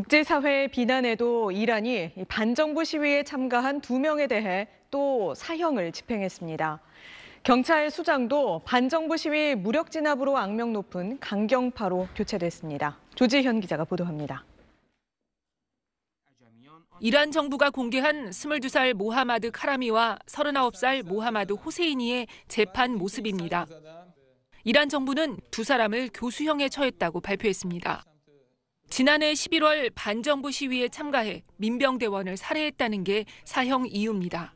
국제사회의 비난에도 이란이 반정부 시위에 참가한 두 명에 대해 또 사형을 집행했습니다. 경찰 수장도 반정부 시위 무력 진압으로 악명 높은 강경파로 교체됐습니다. 조지현 기자가 보도합니다. 이란 정부가 공개한 22살 모하마드 카라미와 39살 모하마드 호세이니의 재판 모습입니다. 이란 정부는 두 사람을 교수형에 처했다고 발표했습니다. 지난해 11월 반정부 시위에 참가해 민병대원을 살해했다는 게 사형 이유입니다.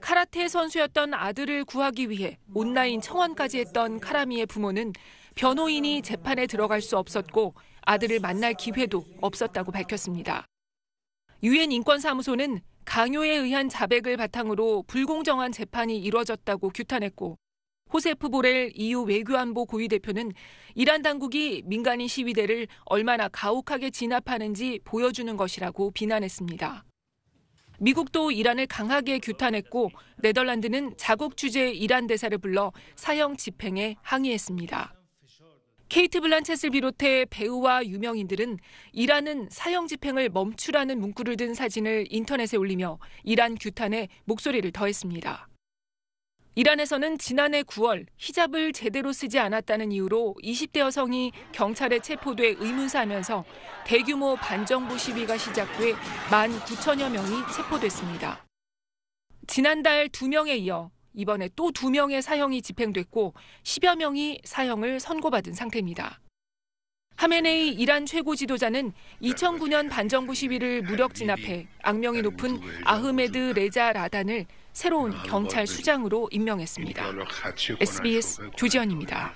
카라테 선수였던 아들을 구하기 위해 온라인 청원까지 했던 카라미의 부모는 변호인이 재판에 들어갈 수 없었고 아들을 만날 기회도 없었다고 밝혔습니다. 유엔 인권사무소는 강요에 의한 자백을 바탕으로 불공정한 재판이 이뤄졌다고 규탄했고 호세프 보렐 EU 외교안보 고위 대표는 이란 당국이 민간인 시위대를 얼마나 가혹하게 진압하는지 보여주는 것이라고 비난했습니다. 미국도 이란을 강하게 규탄했고 네덜란드는 자국 주재 이란 대사를 불러 사형 집행에 항의했습니다. 케이트 블란쳇을 비롯해 배우와 유명인들은 이란은 사형 집행을 멈추라는 문구를 든 사진을 인터넷에 올리며 이란 규탄에 목소리를 더했습니다. 이란에서는 지난해 9월 히잡을 제대로 쓰지 않았다는 이유로 20대 여성이 경찰에 체포돼 의문사하면서 대규모 반정부 시위가 시작돼 1만 9천여 명이 체포됐습니다. 지난달 2명에 이어 이번에 또 두 명의 사형이 집행됐고 10여 명이 사형을 선고받은 상태입니다. 하메네이 이란 최고 지도자는 2009년 반정부 시위를 무력 진압해 악명이 높은 아흐메드 레자 라단을 새로운 경찰 수장으로 임명했습니다. 아, SBS 조지현입니다.